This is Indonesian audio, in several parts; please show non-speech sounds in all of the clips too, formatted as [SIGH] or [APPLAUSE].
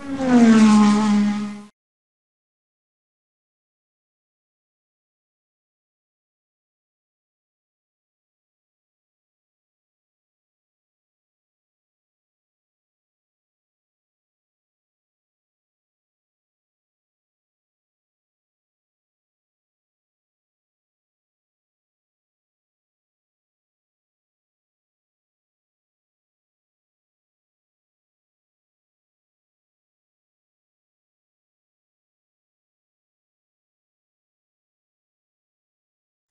Mm-hmm.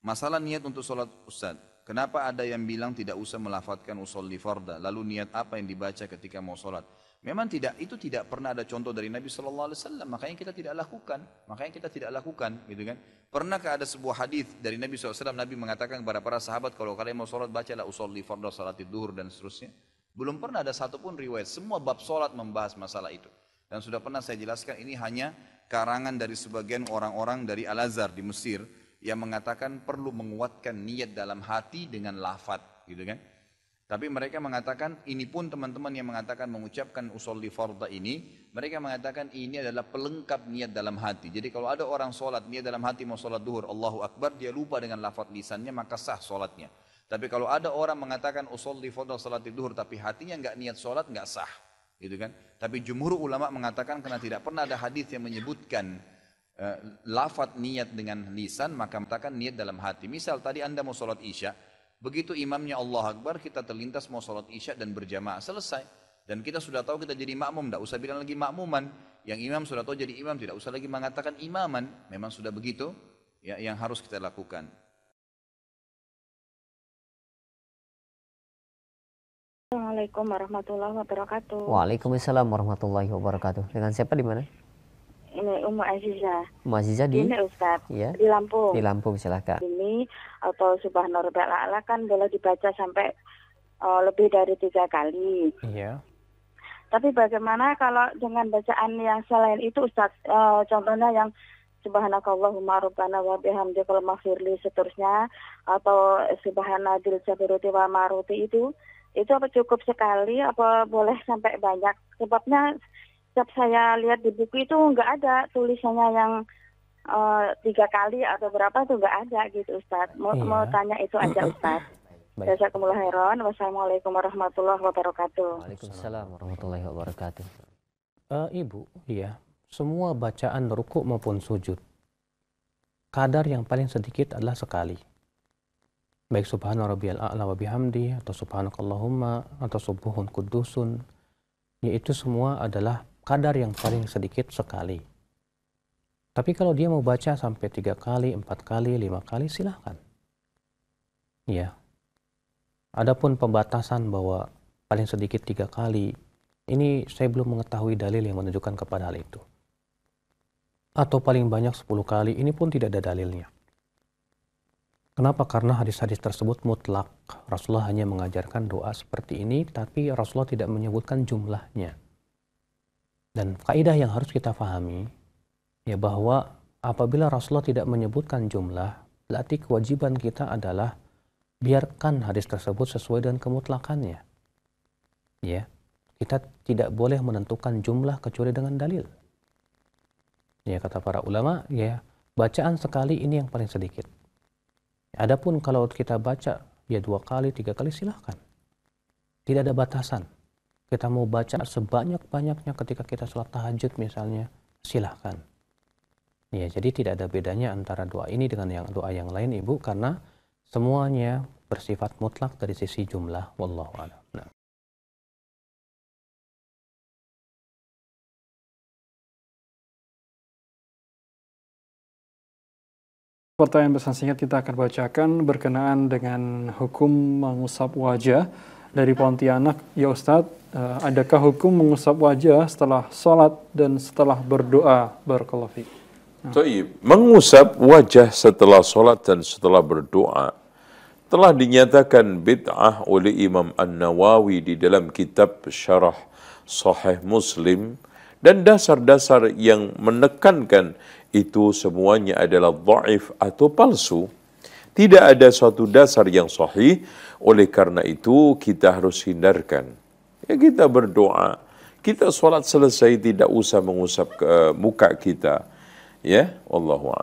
Masalah niat untuk sholat Ustaz. Kenapa ada yang bilang tidak usah melafadkan usolli farda? Lalu niat apa yang dibaca ketika mau sholat? Memang tidak itu tidak pernah ada contoh dari Nabi Shallallahu Alaihi Wasallam. Makanya kita tidak lakukan. Makanya kita tidak lakukan, gitu kan? Pernahkah ada sebuah hadis dari Nabi SAW? Nabi mengatakan kepada para sahabat kalau kalian mau sholat bacalah usolli farda salat duhur dan seterusnya. Belum pernah ada satupun riwayat. Semua bab sholat membahas masalah itu. Dan sudah pernah saya jelaskan ini hanya karangan dari sebagian orang-orang dari Al Azhar di Mesir yang mengatakan perlu menguatkan niat dalam hati dengan lafat gitu kan. Tapi mereka mengatakan ini pun teman-teman yang mengatakan mengucapkan usolli farda ini, mereka mengatakan ini adalah pelengkap niat dalam hati. Jadi kalau ada orang sholat niat dalam hati mau sholat duhur, Allahu Akbar, dia lupa dengan lafat lisannya maka sah sholatnya. Tapi kalau ada orang mengatakan usolli farda sholat duhur tapi hatinya nggak niat sholat nggak sah, gitu kan? Tapi jumhur ulama mengatakan karena tidak pernah ada hadis yang menyebutkan Eh, lafat niat dengan lisan maka katakan niat dalam hati. Misal tadi Anda mau sholat isya, begitu imamnya Allah Akbar kita terlintas mau sholat isya dan berjamaah selesai. Dan kita sudah tahu kita jadi makmum, tidak usah bilang lagi makmuman. Yang imam sudah tahu jadi imam, tidak usah lagi mengatakan imaman. Memang sudah begitu ya, yang harus kita lakukan. Assalamualaikum warahmatullahi wabarakatuh. Waalaikumsalam warahmatullahi wabarakatuh. Dengan siapa di mana? ini Umu Aziza. Umu Aziza di? Ini Ustaz, ya? di Lampung. Di Lampung, silahkan. Ini atau subhanallah rabbil ala kan boleh dibaca sampai uh, lebih dari tiga kali. Iya. Tapi bagaimana kalau dengan bacaan yang selain itu Ustaz, uh, contohnya yang subhanakallahumma rabbana wa bihamdika maghfirli seterusnya atau subhanadil jabiruti wa maruti itu itu apa cukup sekali apa boleh sampai banyak sebabnya setiap saya lihat di buku itu nggak ada tulisannya yang uh, tiga kali atau berapa tuh nggak ada gitu Ustaz. Mau, iya. mau tanya itu aja Ustaz. Jazakumullah khairan. Wassalamualaikum warahmatullahi wabarakatuh. Waalaikumsalam warahmatullahi wabarakatuh. Uh, Ibu, iya. Semua bacaan rukuk maupun sujud kadar yang paling sedikit adalah sekali. Baik Subhanallah rabbiyal a'la wa bihamdi atau subhanakallahumma atau subuhun kudusun yaitu semua adalah kadar yang paling sedikit sekali. Tapi kalau dia mau baca sampai tiga kali, empat kali, lima kali, silahkan. Ya. Adapun pembatasan bahwa paling sedikit tiga kali, ini saya belum mengetahui dalil yang menunjukkan kepada hal itu. Atau paling banyak sepuluh kali, ini pun tidak ada dalilnya. Kenapa? Karena hadis-hadis tersebut mutlak. Rasulullah hanya mengajarkan doa seperti ini, tapi Rasulullah tidak menyebutkan jumlahnya. Dan kaidah yang harus kita pahami ya bahwa apabila Rasulullah tidak menyebutkan jumlah, berarti kewajiban kita adalah biarkan hadis tersebut sesuai dengan kemutlakannya. Ya. Kita tidak boleh menentukan jumlah kecuali dengan dalil. Ya kata para ulama, ya bacaan sekali ini yang paling sedikit. Adapun kalau kita baca ya dua kali, tiga kali silahkan. Tidak ada batasan kita mau baca sebanyak-banyaknya ketika kita sholat tahajud misalnya, silahkan. Ya, jadi tidak ada bedanya antara doa ini dengan yang doa yang lain, Ibu, karena semuanya bersifat mutlak dari sisi jumlah. Wallahu a'lam. Nah. Pertanyaan pesan singkat kita akan bacakan berkenaan dengan hukum mengusap wajah dari Pontianak, ya Ustadz, eh, adakah hukum mengusap wajah setelah sholat dan setelah berdoa? berkelofi? So nah. mengusap wajah setelah sholat dan setelah berdoa telah dinyatakan bid'ah oleh Imam An-Nawawi di dalam kitab Syarah Sahih Muslim dan dasar-dasar yang menekankan itu semuanya adalah dhaif atau palsu. Tidak ada suatu dasar yang sahih, oleh karena itu kita harus hindarkan. Ya kita berdoa, kita sholat selesai tidak usah mengusap ke eh, muka kita. Ya, Allahu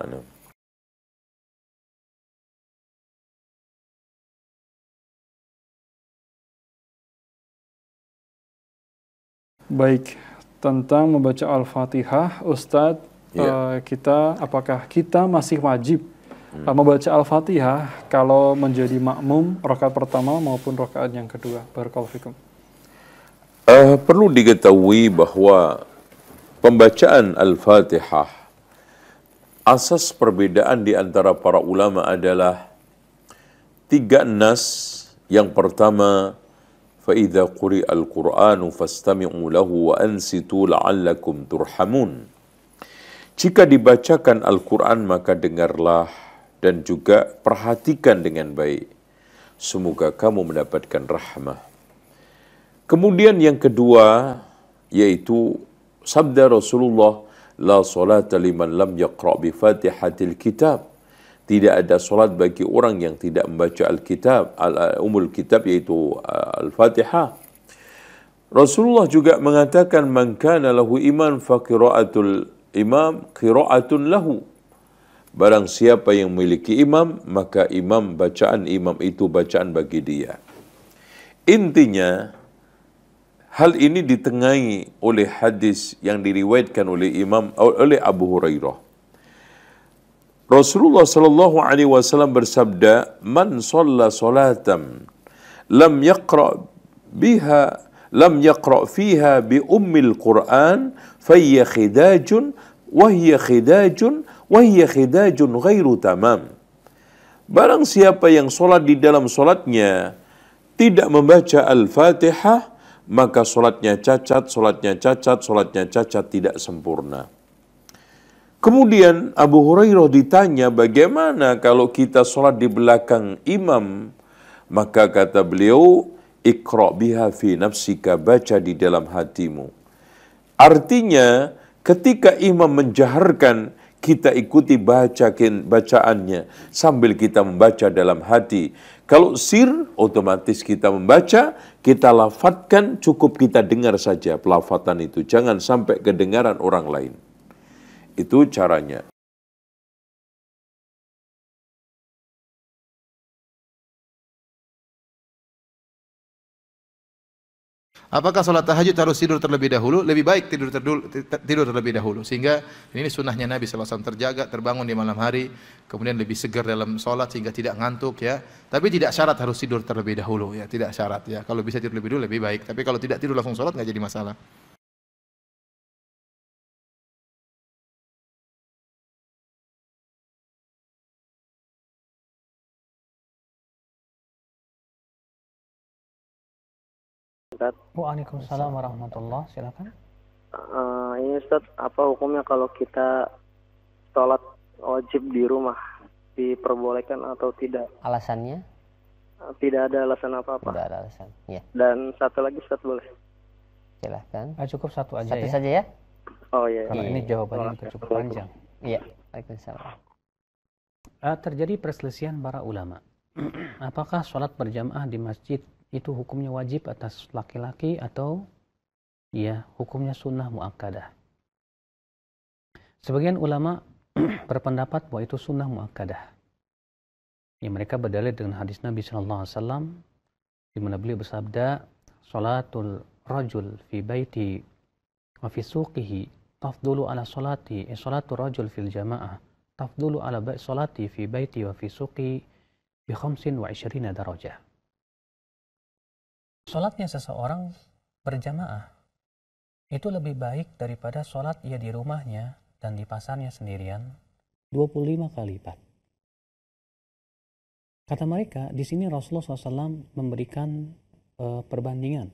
Baik, tentang membaca Al-Fatihah, Ustadz, yeah. Ya. uh, kita apakah kita masih wajib Hmm. Membaca Al-Fatihah kalau menjadi makmum rakaat pertama maupun rakaat yang kedua. Barakallahu fikum. Uh, perlu diketahui bahwa pembacaan Al-Fatihah asas perbedaan di antara para ulama adalah tiga nas yang pertama فَإِذَا قُرِئَ الْقُرْآنُ فَاسْتَمِعُوا لَهُ وَأَنْسِتُوا لَعَلَّكُمْ تُرْحَمُونَ Jika dibacakan Al-Quran maka dengarlah dan juga perhatikan dengan baik. Semoga kamu mendapatkan rahmah. Kemudian yang kedua yaitu sabda Rasulullah la salata liman lam yaqra bi Fatihatil Kitab. Tidak ada solat bagi orang yang tidak membaca Alkitab, Al-Umul Kitab yaitu uh, Al-Fatihah. Rasulullah juga mengatakan man kana lahu iman fa qiraatul imam qiraatun lahu Barang siapa yang memiliki imam, maka imam bacaan imam itu bacaan bagi dia. Intinya, hal ini ditengahi oleh hadis yang diriwayatkan oleh Imam oleh Abu Hurairah. Rasulullah sallallahu alaihi wasallam bersabda, "Man shalla salatan lam yaqra biha lam yaqra fiha bi ummil Qur'an fayya khidajun wa hiya khidajun wahya khidajun ghairu tamam. Barang siapa yang sholat di dalam sholatnya tidak membaca Al-Fatihah, maka sholatnya cacat, sholatnya cacat, sholatnya cacat tidak sempurna. Kemudian Abu Hurairah ditanya bagaimana kalau kita sholat di belakang imam, maka kata beliau, Iqra biha fi nafsika, baca di dalam hatimu. Artinya, ketika imam menjaharkan, kita ikuti bacakin bacaannya sambil kita membaca dalam hati. Kalau sir, otomatis kita membaca, kita lafatkan, cukup kita dengar saja pelafatan itu. Jangan sampai kedengaran orang lain. Itu caranya. Apakah sholat tahajud harus tidur terlebih dahulu? Lebih baik tidur tidur terlebih dahulu. Sehingga ini sunnahnya Nabi SAW terjaga, terbangun di malam hari, kemudian lebih segar dalam sholat sehingga tidak ngantuk ya. Tapi tidak syarat harus tidur terlebih dahulu ya, tidak syarat ya. Kalau bisa tidur lebih dulu lebih baik. Tapi kalau tidak tidur langsung sholat nggak jadi masalah. Ustaz. Waalaikumsalam warahmatullah. Silakan. Uh, ini Ustaz, apa hukumnya kalau kita sholat wajib di rumah diperbolehkan atau tidak? Alasannya? Eh, tidak ada alasan apa-apa. Tidak ada alasan. Ya. Dan satu lagi Ustaz boleh. Silahkan. Ah, cukup satu aja. Satu ya? saja ya. Oh iya. iya Karena iya. ini jawabannya oh, cukup panjang. Iya. Waalaikumsalam. Uh, terjadi perselisihan para ulama. [CLEARS THROAT] Apakah sholat berjamaah di masjid itu hukumnya wajib atas laki-laki atau ya hukumnya sunnah muakkadah. Sebagian ulama [CLEARS THROAT] berpendapat bahwa itu sunnah muakkadah. Ya, mereka berdalil dengan hadis Nabi Shallallahu Alaihi Wasallam di mana beliau bersabda, "Salatul rajul fi baiti wa fi suqihi tafdulu ala salati eh, salatul rajul fil jamaah tafdulu ala salati fi baiti wa fi suqi bi khamsin wa ishrina darajah." sholatnya seseorang berjamaah itu lebih baik daripada sholat ia di rumahnya dan di pasarnya sendirian 25 kali lipat. Kata mereka, di sini Rasulullah SAW memberikan e, perbandingan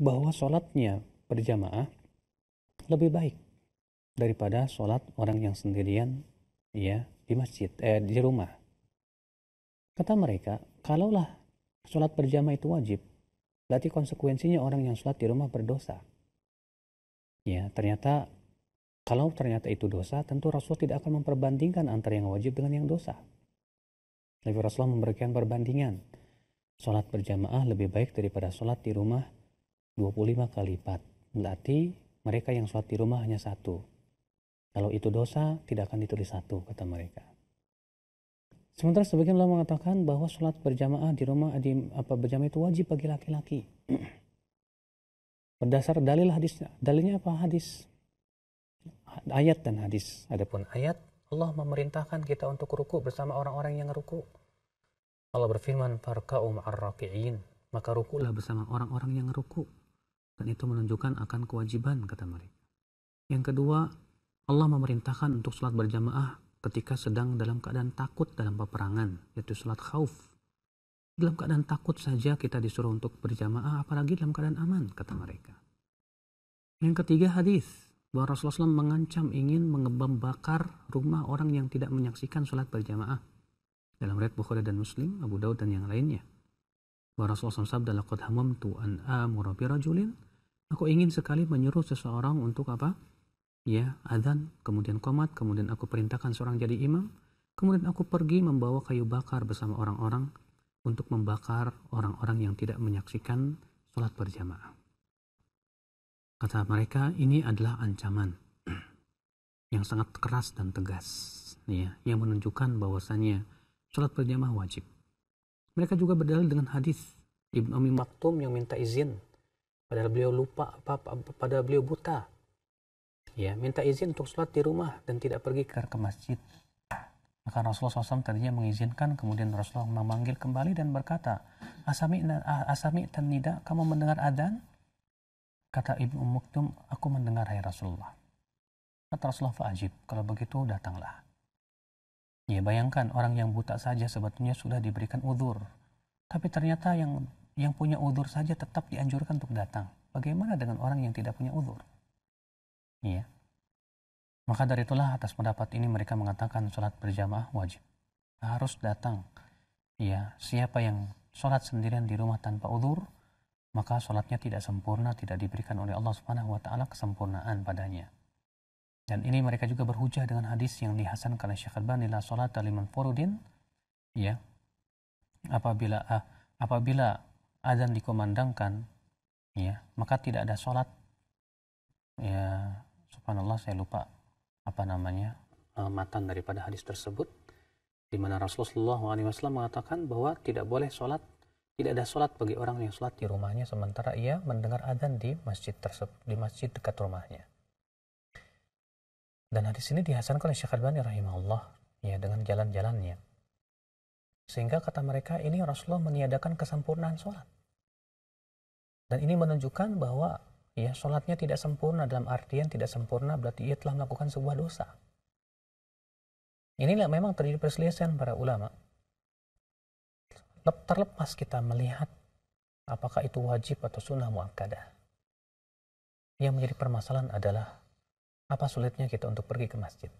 bahwa sholatnya berjamaah lebih baik daripada sholat orang yang sendirian ya di masjid eh di rumah. Kata mereka, kalaulah sholat berjamaah itu wajib, berarti konsekuensinya orang yang sholat di rumah berdosa. Ya, ternyata kalau ternyata itu dosa, tentu Rasul tidak akan memperbandingkan antara yang wajib dengan yang dosa. Nabi Rasul memberikan perbandingan. Sholat berjamaah lebih baik daripada sholat di rumah 25 kali lipat. Berarti mereka yang sholat di rumah hanya satu. Kalau itu dosa, tidak akan ditulis satu, kata mereka. Sementara sebagian ulama mengatakan bahwa sholat berjamaah di rumah di apa berjamaah itu wajib bagi laki-laki. [CLEARS THROAT] Berdasar dalil hadis, Dalilnya apa? Hadis. Ayat dan hadis. Adapun ayat, Allah memerintahkan kita untuk ruku bersama orang-orang yang ruku. Allah berfirman, "Farka'u ma'arraki'in." Maka rukulah bersama orang-orang yang ruku. Dan itu menunjukkan akan kewajiban kata mereka. Yang kedua, Allah memerintahkan untuk sholat berjamaah ketika sedang dalam keadaan takut dalam peperangan, yaitu sholat khauf. Dalam keadaan takut saja kita disuruh untuk berjamaah, apalagi dalam keadaan aman, kata mereka. Yang ketiga hadis bahwa Rasulullah SAW mengancam ingin mengebam bakar rumah orang yang tidak menyaksikan sholat berjamaah. Dalam riwayat Bukhari dan Muslim, Abu Daud dan yang lainnya. Bahwa Rasulullah SAW dalam hamamtu an murabi rajulin Aku ingin sekali menyuruh seseorang untuk apa? ya adzan kemudian komat kemudian aku perintahkan seorang jadi imam kemudian aku pergi membawa kayu bakar bersama orang-orang untuk membakar orang-orang yang tidak menyaksikan sholat berjamaah kata mereka ini adalah ancaman [CLEARS THROAT] yang sangat keras dan tegas ya yang menunjukkan bahwasannya sholat berjamaah wajib mereka juga berdalil dengan hadis Ibnu Umi Maktum yang minta izin padahal beliau lupa pada beliau buta ya minta izin untuk sholat di rumah dan tidak pergi ke, ke masjid maka Rasulullah SAW tadinya mengizinkan kemudian Rasulullah memanggil kembali dan berkata asami asami tanida kamu mendengar adan kata Ibnu Muktum, aku mendengar hai Rasulullah kata Rasulullah fa'ajib kalau begitu datanglah ya bayangkan orang yang buta saja sebetulnya sudah diberikan udur tapi ternyata yang yang punya udur saja tetap dianjurkan untuk datang bagaimana dengan orang yang tidak punya udur Iya. Maka dari itulah atas pendapat ini mereka mengatakan sholat berjamaah wajib. Harus datang. Iya, siapa yang sholat sendirian di rumah tanpa udur, maka sholatnya tidak sempurna, tidak diberikan oleh Allah Subhanahu wa Ta'ala kesempurnaan padanya. Dan ini mereka juga berhujah dengan hadis yang dihasan oleh Syekh Al-Bani la sholat liman furudin ya apabila ah, apabila azan dikumandangkan ya maka tidak ada salat ya subhanallah saya lupa apa namanya uh, matan daripada hadis tersebut di mana Rasulullah SAW mengatakan bahwa tidak boleh sholat tidak ada sholat bagi orang yang sholat di rumahnya sementara ia mendengar adzan di masjid tersebut di masjid dekat rumahnya dan hadis ini dihasankan oleh Syekh Albani rahimahullah ya dengan jalan-jalannya sehingga kata mereka ini Rasulullah meniadakan kesempurnaan sholat dan ini menunjukkan bahwa ya sholatnya tidak sempurna dalam artian tidak sempurna berarti ia telah melakukan sebuah dosa. Inilah memang terjadi perselisihan para ulama. Terlepas kita melihat apakah itu wajib atau sunnah muakkadah. Yang menjadi permasalahan adalah apa sulitnya kita untuk pergi ke masjid?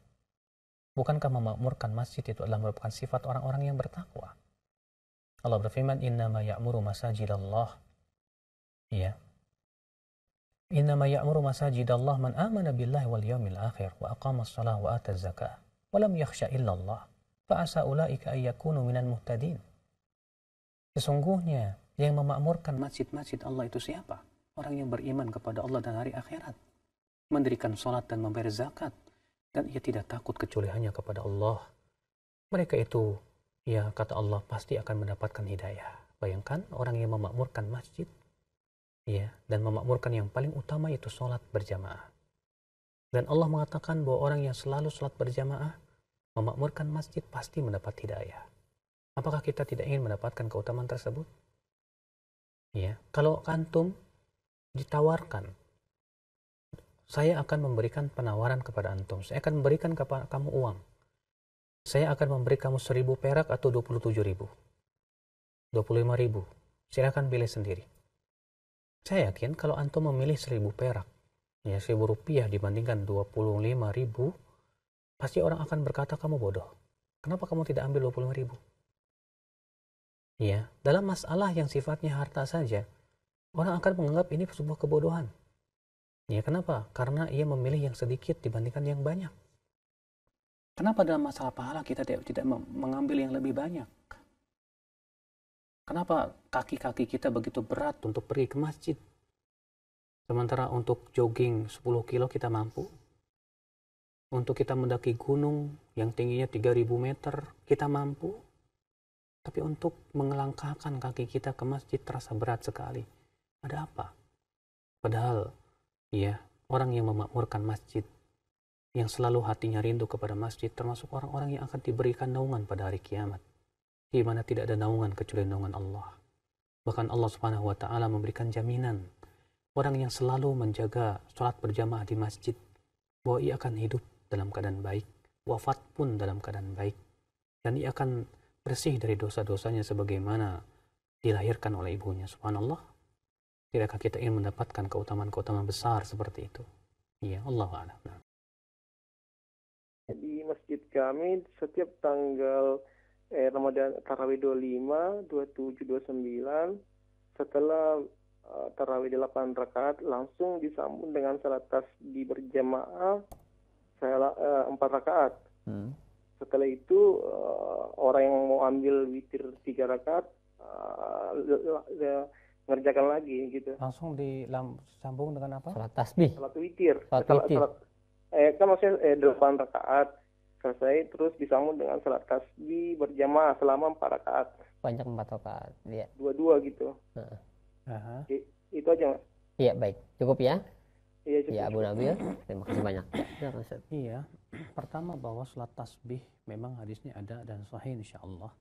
Bukankah memakmurkan masjid itu adalah merupakan sifat orang-orang yang bertakwa? Allah berfirman, "Innama ya'muru masajidallah." Ya, Innama ya'muru masajid Allah man amana billahi wal yawmil akhir wa aqama as-salah wa ata zakah wa lam yakhsha illallah fa'asa ulaika ay yakunu minal muhtadin. Sesungguhnya yang memakmurkan masjid-masjid Allah itu siapa? Orang yang beriman kepada Allah dan hari akhirat. Mendirikan sholat dan membayar zakat. Dan ia tidak takut kecuali hanya kepada Allah. Mereka itu, ya kata Allah, pasti akan mendapatkan hidayah. Bayangkan orang yang memakmurkan masjid, ya dan memakmurkan yang paling utama yaitu sholat berjamaah. Dan Allah mengatakan bahwa orang yang selalu sholat berjamaah memakmurkan masjid pasti mendapat hidayah. Apakah kita tidak ingin mendapatkan keutamaan tersebut? Ya, kalau kantum ditawarkan, saya akan memberikan penawaran kepada antum. Saya akan memberikan kepada kamu uang. Saya akan memberi kamu seribu perak atau dua puluh tujuh ribu. dua puluh lima ribu. Silakan pilih sendiri saya yakin kalau antum memilih seribu perak, ya seribu rupiah dibandingkan dua puluh lima ribu, pasti orang akan berkata kamu bodoh. Kenapa kamu tidak ambil dua 25 ribu? Ya, dalam masalah yang sifatnya harta saja, orang akan menganggap ini sebuah kebodohan. Ya, kenapa? Karena ia memilih yang sedikit dibandingkan yang banyak. Kenapa dalam masalah pahala kita tidak mengambil yang lebih banyak? Kenapa kaki-kaki kita begitu berat untuk pergi ke masjid? Sementara untuk jogging 10 kilo kita mampu. Untuk kita mendaki gunung yang tingginya 3000 meter kita mampu. Tapi untuk mengelangkahkan kaki kita ke masjid terasa berat sekali. Ada apa? Padahal, ya, orang yang memakmurkan masjid, yang selalu hatinya rindu kepada masjid, termasuk orang-orang yang akan diberikan naungan pada hari kiamat di mana tidak ada naungan kecuali naungan Allah. Bahkan Allah Subhanahu wa taala memberikan jaminan orang yang selalu menjaga sholat berjamaah di masjid bahwa ia akan hidup dalam keadaan baik, wafat pun dalam keadaan baik. Dan ia akan bersih dari dosa-dosanya sebagaimana dilahirkan oleh ibunya. Subhanallah. Tidakkah kita ingin mendapatkan keutamaan-keutamaan besar seperti itu? Ya, Allah a'lam. Di masjid kami setiap tanggal eh, Ramadan Tarawih 25, 27, 29 setelah uh, Tarawih 8 rakaat langsung disambung dengan salat tasbih berjamaah saya uh, 4 rakaat. Hmm. Setelah itu uh, orang yang mau ambil witir 3 rakaat uh, ngerjakan lagi gitu. Langsung disambung dengan apa? Salat tasbih. Salat witir. Salat, witir. eh kan maksudnya eh, 8 rakaat selesai terus disambung dengan salat tasbih berjamaah selama empat rakaat banyak empat rakaat ya dua-dua gitu Uh-huh. itu aja mas iya baik cukup ya iya cukup ya Abu Nabil ya. terima kasih banyak ya, iya [CLEARS THROAT] pertama bahwa salat tasbih memang hadisnya ada dan sahih insya Allah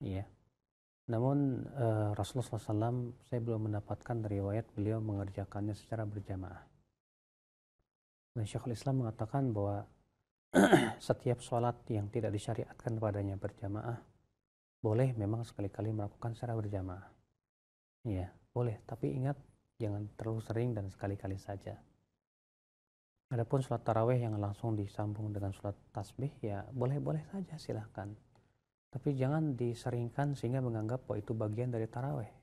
iya namun uh, Rasulullah SAW saya belum mendapatkan riwayat beliau mengerjakannya secara berjamaah. Nah, Syekhul Islam mengatakan bahwa setiap sholat yang tidak disyariatkan padanya berjamaah boleh memang sekali-kali melakukan secara berjamaah ya boleh tapi ingat jangan terlalu sering dan sekali-kali saja Adapun sholat taraweh yang langsung disambung dengan sholat tasbih ya boleh-boleh saja silahkan tapi jangan diseringkan sehingga menganggap bahwa itu bagian dari taraweh